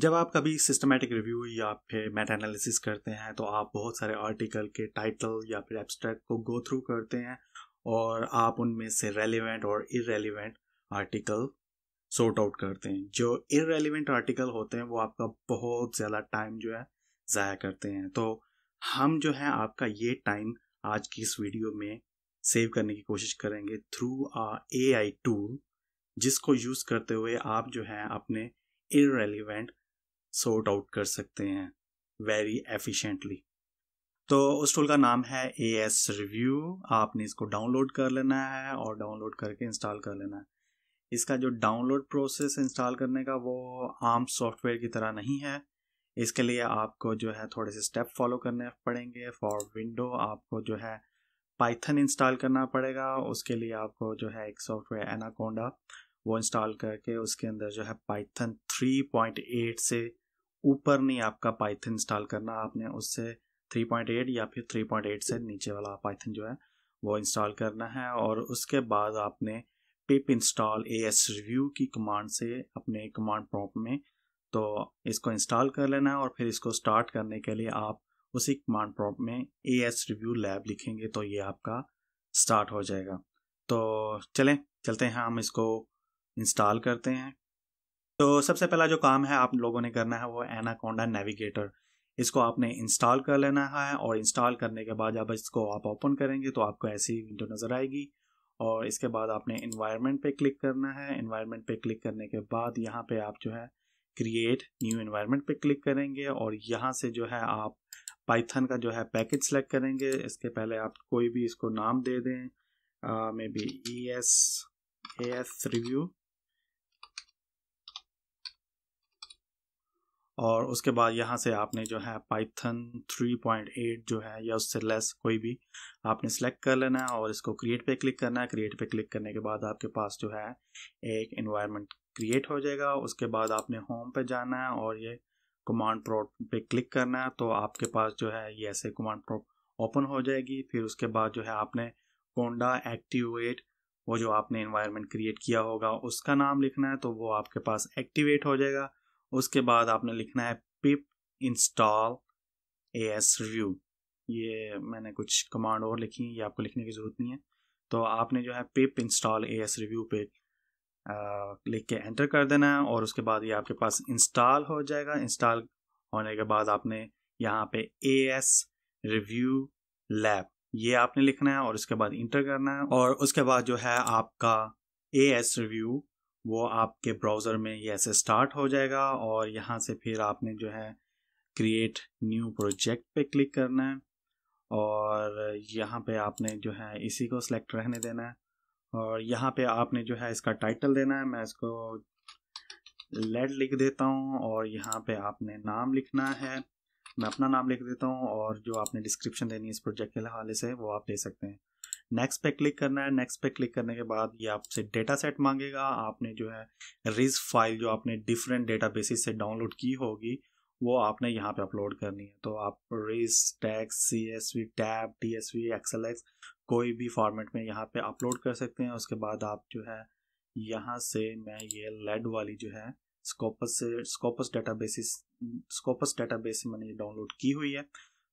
जब आप कभी सिस्टमेटिक रिव्यू या फिर मेटा एनालिसिस करते हैं तो आप बहुत सारे आर्टिकल के टाइटल या फिर एब्स्ट्रैक्ट को गो थ्रू करते हैं और आप उनमें से रेलिवेंट और इरेलीवेंट आर्टिकल सॉर्ट आउट करते हैं जो इरेलीवेंट आर्टिकल होते हैं वो आपका बहुत ज़्यादा टाइम जो है ज़ाया करते हैं तो हम जो है आपका ये टाइम आज की इस वीडियो में सेव करने की कोशिश करेंगे through uh A I tool जिसको यूज़ करते हुए आप जो है अपने इरेलीवेंट सॉर्ट आउट कर सकते हैं वेरी एफिशिएंटली तो उस टूल का नाम है ए एस रिव्यू आपने इसको डाउनलोड कर लेना है और डाउनलोड करके इंस्टॉल कर लेना है इसका जो डाउनलोड प्रोसेस इंस्टॉल करने का वो आम सॉफ्टवेयर की तरह नहीं है इसके लिए आपको जो है थोड़े से स्टेप फॉलो करने पड़ेंगे फॉर विंडो आपको जो है पाइथन इंस्टॉल करना पड़ेगा उसके लिए आपको जो है एक सॉफ्टवेयर एनाकोंडा वो इंस्टॉल करके उसके अंदर जो है पाइथन 3.8 से ऊपर नहीं आपका पाइथन इंस्टॉल करना आपने उससे 3.8 या फिर 3.8 से नीचे वाला पाइथन जो है वो इंस्टॉल करना है और उसके बाद आपने pip install A S review की कमांड से अपने कमांड प्रॉप में तो इसको इंस्टॉल कर लेना है और फिर इसको स्टार्ट करने के लिए आप उसी कमांड प्रॉप में ए एस रिव्यू लैब लिखेंगे तो ये आपका स्टार्ट हो जाएगा तो चलें चलते हैं हम इसको इंस्टॉल करते हैं तो सबसे पहला जो काम है आप लोगों ने करना है वो एनाकोंडा नेविगेटर इसको आपने इंस्टॉल कर लेना है और इंस्टॉल करने के बाद जब इसको आप ओपन करेंगे तो आपको ऐसी विंडो नज़र आएगी और इसके बाद आपने इन्वायरमेंट पे क्लिक करना है इन्वायरमेंट पे क्लिक करने के बाद यहाँ पे आप जो है क्रिएट न्यू इन्वायरमेंट पे क्लिक करेंगे और यहाँ से जो है आप पाइथन का जो है पैकेज सेलेक्ट करेंगे इसके पहले आप कोई भी इसको नाम दे दें maybe E S A S review और उसके बाद यहाँ से आपने जो है पाइथन 3.8 जो है या उससे लेस कोई भी आपने सेलेक्ट कर लेना है और इसको क्रिएट पे क्लिक करना है क्रिएट पे क्लिक करने के बाद आपके पास जो है एक इन्वायरमेंट क्रिएट हो जाएगा उसके बाद आपने होम पे जाना है और ये कमांड प्रोट पे क्लिक करना है तो आपके पास जो है ये ऐसे कमांड प्रोट ओपन हो जाएगी फिर उसके बाद जो है आपने कोंडा एक्टिवेट वो जो आपने इन्वायरमेंट क्रिएट किया होगा उसका नाम लिखना है तो वो आपके पास एक्टिवेट हो जाएगा उसके बाद आपने लिखना है pip install A S U ये मैंने कुछ कमांड और लिखी है ये आपको लिखने की ज़रूरत नहीं है तो आपने जो है pip install A S review पे लिख के एंटर कर देना है और उसके बाद ये आपके पास इंस्टॉल हो जाएगा इंस्टॉल होने के बाद आपने यहाँ पे ए एस रिव्यू लैब ये आपने लिखना है और उसके बाद इंटर करना है और उसके बाद जो है आपका ए एस रिव्यू वो आपके ब्राउज़र में ये ऐसे स्टार्ट हो जाएगा और यहाँ से फिर आपने जो है क्रिएट न्यू प्रोजेक्ट पे क्लिक करना है और यहाँ पे आपने जो है इसी को सिलेक्ट रहने देना है और यहाँ पे आपने जो है इसका टाइटल देना है मैं इसको लेड लिख देता हूँ और यहाँ पे आपने नाम लिखना है मैं अपना नाम लिख देता हूँ और जो आपने डिस्क्रिप्शन देनी है इस प्रोजेक्ट के हवाले से वो आप दे सकते हैं नेक्स्ट पे क्लिक करना है नेक्स्ट पे क्लिक करने के बाद ये आपसे डेटा सेट मांगेगा आपने जो है रिज फाइल जो आपने डिफरेंट डेटा बेसिस से डाउनलोड की होगी वो आपने यहाँ पे अपलोड करनी है तो आप RIS text C S V tab D S V XL X कोई भी फॉर्मेट में यहाँ पे अपलोड कर सकते हैं उसके बाद आप जो है यहाँ से मैं ये लेड वाली जो है स्कोपस से Scopus databases Scopus database मैंने डाउनलोड की हुई है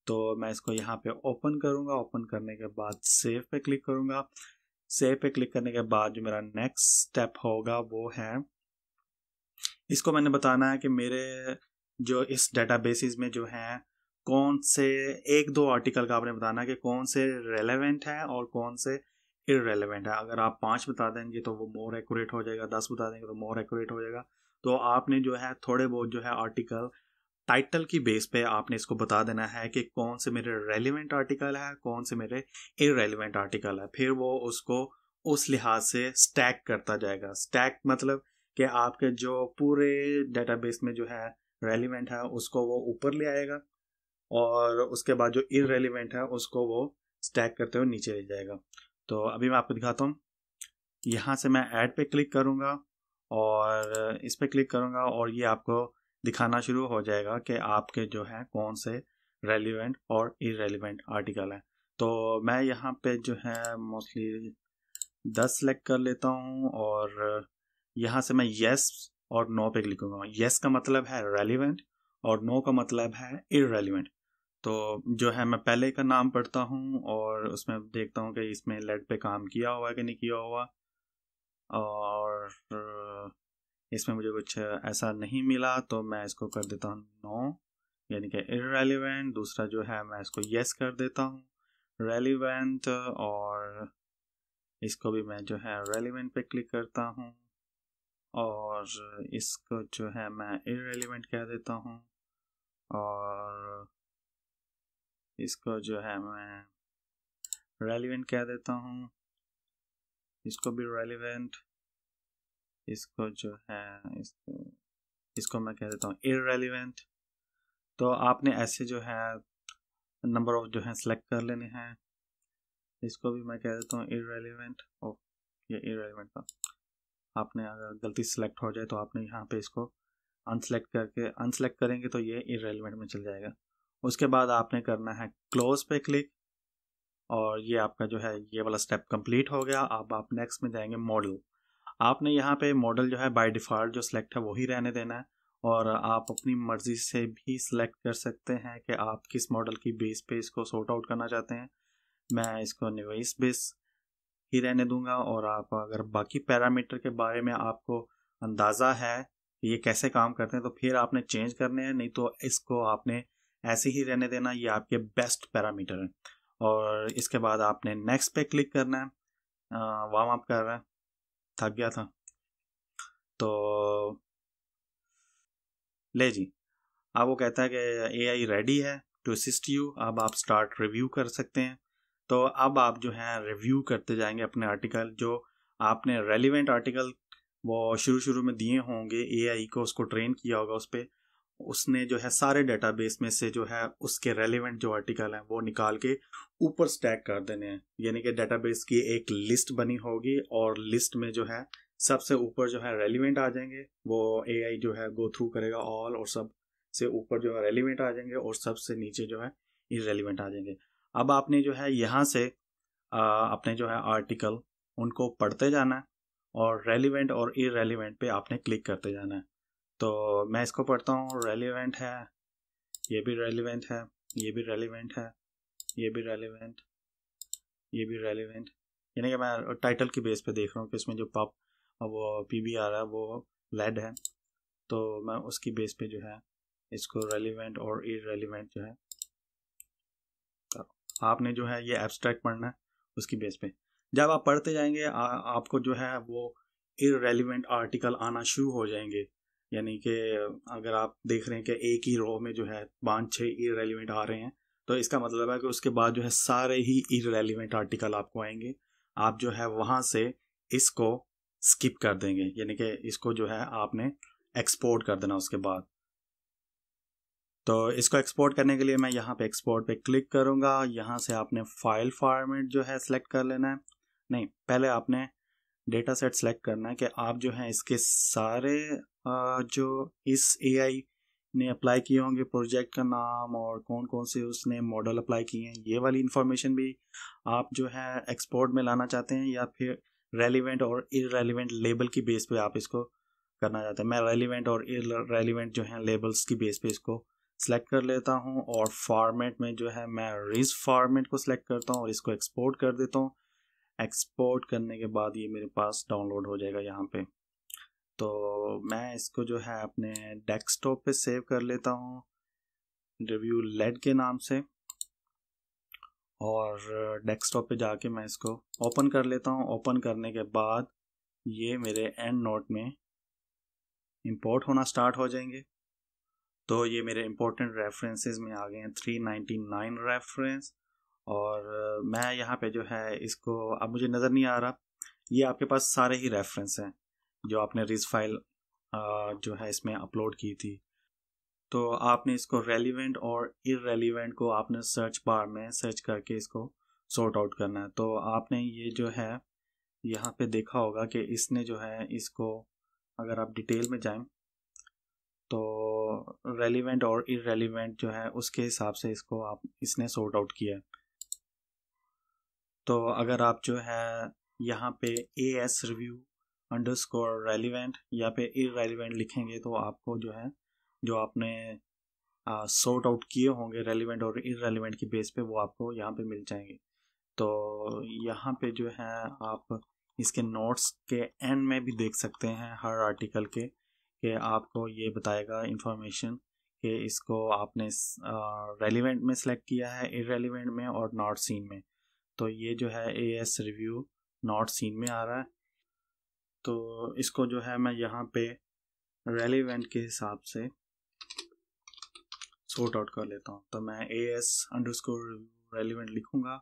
तो मैं इसको यहाँ पे ओपन करूँगा ओपन करने के बाद सेव पे क्लिक करूँगा सेव पे क्लिक करने के बाद जो मेरा नेक्स्ट स्टेप होगा वो है इसको मैंने बताना है कि मेरे जो इस डेटाबेसिस में जो हैं कौन से एक दो आर्टिकल का आपने बताना है कि कौन से रेलेवेंट हैं और कौन से इरेलीवेंट है अगर आप पाँच बता देंगे तो वो मोर एक्यूरेट हो जाएगा दस बता देंगे तो मोर एक्यूरेट हो जाएगा तो आपने जो है थोड़े बहुत जो है आर्टिकल टाइटल की बेस पे आपने इसको बता देना है कि कौन से मेरे रेलिवेंट आर्टिकल है कौन से मेरे इरेलीवेंट आर्टिकल है फिर वो उसको उस लिहाज से स्टैक करता जाएगा स्टैक मतलब कि आपके जो पूरे डेटाबेस में जो है रेलिवेंट है उसको वो ऊपर ले आएगा और उसके बाद जो इरेलीवेंट है उसको वो स्टैक करते हुए नीचे ले जाएगा तो अभी मैं आपको दिखाता हूँ यहाँ से मैं ऐड पे क्लिक करूँगा और इस पर क्लिक करूँगा और ये आपको दिखाना शुरू हो जाएगा कि आपके जो हैं कौन से रेलिवेंट और इरेलीवेंट आर्टिकल हैं तो मैं यहाँ पे जो है मोस्टली दस सेलेक्ट कर लेता हूँ और यहाँ से मैं येस और नो पे लिखूंगा येस का मतलब है रेलिवेंट और नो का मतलब है इरेलीवेंट तो जो है मैं पहले का नाम पढ़ता हूँ और उसमें देखता हूँ कि इसमें लेट पे काम किया हुआ है कि नहीं किया हुआ और इसमें मुझे कुछ ऐसा नहीं मिला तो मैं इसको कर देता हूँ नो यानी कि इरेलीवेंट दूसरा जो है मैं इसको येस कर देता हूँ रेलिवेंट और इसको भी मैं जो है रेलिवेंट पे क्लिक करता हूँ और इसको जो है मैं इरेलीवेंट कह देता हूँ और इसको जो है मैं रेलिवेंट कह देता हूँ इसको भी रेलिवेंट इसको जो है इसको इसको मैं कह देता हूँ इरेलीवेंट तो आपने ऐसे जो है नंबर ऑफ जो है सेलेक्ट कर लेने हैं इसको भी मैं कह देता हूँ इरेलीवेंट ओ ये इरेलीवेंट था आपने अगर गलती सेलेक्ट हो जाए तो आपने यहाँ पे इसको अनसेलेक्ट करके अनसेलेक्ट करेंगे तो ये इरेलीवेंट में चल जाएगा उसके बाद आपने करना है क्लोज पे क्लिक और ये आपका जो है ये वाला स्टेप कंप्लीट हो गया अब आप नेक्स्ट में जाएंगे मॉडल आपने यहाँ पे मॉडल जो है बाय डिफ़ॉल्ट जो सिलेक्ट है वही रहने देना है और आप अपनी मर्ज़ी से भी सिलेक्ट कर सकते हैं कि आप किस मॉडल की बेस पे इसको सॉर्ट आउट करना चाहते हैं मैं इसको निवेश बेस ही रहने दूंगा और आप अगर बाकी पैरामीटर के बारे में आपको अंदाज़ा है ये कैसे काम करते हैं तो फिर आपने चेंज करने हैं नहीं तो इसको आपने ऐसे ही रहने देना ये आपके बेस्ट पैरामीटर हैं और इसके बाद आपने नेक्स्ट पे क्लिक करना है वार्म अप रहे है थक गया था तो ले जी अब वो कहता है कि ए आई रेडी है टू असिस्ट यू अब आप स्टार्ट रिव्यू कर सकते हैं तो अब आप जो है रिव्यू करते जाएंगे अपने आर्टिकल जो आपने रेलिवेंट आर्टिकल वो शुरू शुरू में दिए होंगे ए आई को उसको ट्रेन किया होगा उस पर उसने जो है सारे डेटाबेस में से जो है उसके रेलिवेंट जो आर्टिकल हैं वो निकाल के ऊपर स्टैक कर देने हैं यानी कि डेटाबेस की एक लिस्ट बनी होगी और लिस्ट में जो है सबसे ऊपर जो है रेलिवेंट आ जाएंगे वो ए जो है गो थ्रू करेगा ऑल और सब से ऊपर जो है रेलिवेंट आ जाएंगे और सबसे नीचे जो है इरेलीवेंट आ जाएंगे अब आपने जो है यहाँ से आ, अपने जो है आर्टिकल उनको पढ़ते जाना है और रेलिवेंट और इरेलीवेंट पे आपने क्लिक करते जाना है तो मैं इसको पढ़ता हूँ रेलिवेंट है ये भी रेलिवेंट है ये भी रेलिवेंट है ये भी रेलिवेंट ये भी रेलिवेंट यानी कि मैं टाइटल के बेस पे देख रहा हूँ कि इसमें जो पप वो पी बी आ रहा है वो लेड है तो मैं उसकी बेस पे जो है इसको रेलिवेंट और इरेलीवेंट जो है तो आपने जो है ये एब्स्ट्रैक्ट पढ़ना है उसकी बेस पे जब आप पढ़ते जाएंगे आ, आपको जो है वो इरेलीवेंट आर्टिकल आना शुरू हो जाएंगे यानी कि अगर आप देख रहे हैं कि एक ही रो में जो है पाँच छः इरेलीवेंट आ रहे हैं तो इसका मतलब है कि उसके बाद जो है सारे ही इरेलीवेंट आर्टिकल आपको आएंगे आप जो है वहाँ से इसको स्किप कर देंगे यानी कि इसको जो है आपने एक्सपोर्ट कर देना उसके बाद तो इसको एक्सपोर्ट करने के लिए मैं यहाँ पे एक्सपोर्ट पे क्लिक करूँगा यहाँ से आपने फाइल फॉर्मेट जो है सेलेक्ट कर लेना है नहीं पहले आपने डेटा सेट सेलेक्ट करना है कि आप जो हैं इसके सारे जो इस ए ने अप्लाई किए होंगे प्रोजेक्ट का नाम और कौन कौन से उसने मॉडल अप्लाई किए हैं ये वाली इंफॉर्मेशन भी आप जो है एक्सपोर्ट में लाना चाहते हैं या फिर रेलिवेंट और इरेलीवेंट लेबल की बेस पे आप इसको करना चाहते हैं मैं रेलिवेंट और इरेलीवेंट जो है लेबल्स की बेस पे इसको सेलेक्ट कर लेता हूँ और फॉर्मेट में जो है मैं रिज फॉर्मेट को सिलेक्ट करता हूँ और इसको एक्सपोर्ट कर देता हूँ एक्सपोर्ट करने के बाद ये मेरे पास डाउनलोड हो जाएगा यहाँ पे तो मैं इसको जो है अपने डेस्कटॉप पे सेव कर लेता हूँ रिव्यू लेड के नाम से और डेस्कटॉप पे जाके मैं इसको ओपन कर लेता हूँ ओपन करने के बाद ये मेरे एंड नोट में इंपोर्ट होना स्टार्ट हो जाएंगे तो ये मेरे इंपॉर्टेंट रेफरेंसेस में आ गए हैं 399 रेफरेंस और मैं यहाँ पे जो है इसको अब मुझे नज़र नहीं आ रहा ये आपके पास सारे ही रेफरेंस हैं जो आपने रिज फाइल जो है इसमें अपलोड की थी तो आपने इसको रेलिवेंट और इरेलीवेंट को आपने सर्च बार में सर्च करके इसको सॉर्ट आउट करना है तो आपने ये जो है यहाँ पे देखा होगा कि इसने जो है इसको अगर आप डिटेल में जाएं तो रेलिवेंट और इरेलीवेंट जो है उसके हिसाब से इसको आप इसने सॉर्ट आउट किया है तो अगर आप जो है यहाँ पे A S review underscore relevant या पे ए रेलिवेंट लिखेंगे तो आपको जो है जो आपने सॉर्ट आउट किए होंगे रेलिवेंट और इरेलीवेंट की बेस पे वो आपको यहाँ पे मिल जाएंगे तो यहाँ पे जो है आप इसके नोट्स के एंड में भी देख सकते हैं हर आर्टिकल के कि आपको ये बताएगा इंफॉर्मेशन कि इसको आपने रेलिवेंट में सेलेक्ट किया है इरेलीवेंट में और नॉट सीन में तो ये जो है A S review not seen में आ रहा है तो इसको जो है मैं यहाँ पे रेलिवेंट के हिसाब से सॉर्ट आउट कर लेता हूँ तो मैं A S underscore relevant लिखूँगा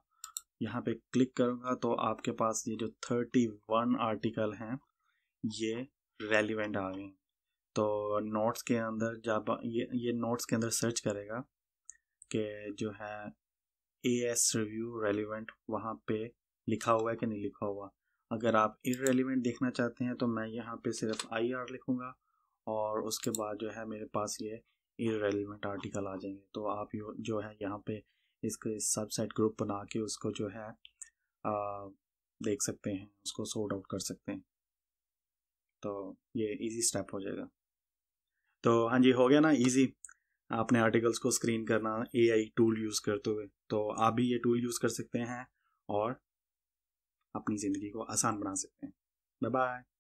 यहाँ पे क्लिक करूँगा तो आपके पास ये जो थर्टी वन आर्टिकल हैं ये रेलिवेंट आ गए तो नोट्स के अंदर जब ये ये नोट्स के अंदर सर्च करेगा कि जो है ए एस रिव्यू रेलिवेंट वहाँ पे लिखा हुआ है कि नहीं लिखा हुआ अगर आप इरेलीवेंट देखना चाहते हैं तो मैं यहाँ पे सिर्फ आई आर लिखूँगा और उसके बाद जो है मेरे पास ये इरेलीवेंट आर्टिकल आ जाएंगे तो आप जो है यहाँ पे इसके सबसेट ग्रुप बना के उसको जो है आ, देख सकते हैं उसको सोर्ट आउट कर सकते हैं तो ये इजी स्टेप हो जाएगा तो हाँ जी हो गया ना इजी अपने आर्टिकल्स को स्क्रीन करना ए टूल यूज़ करते हुए तो आप भी ये टूल यूज़ कर सकते हैं और अपनी ज़िंदगी को आसान बना सकते हैं बाय बाय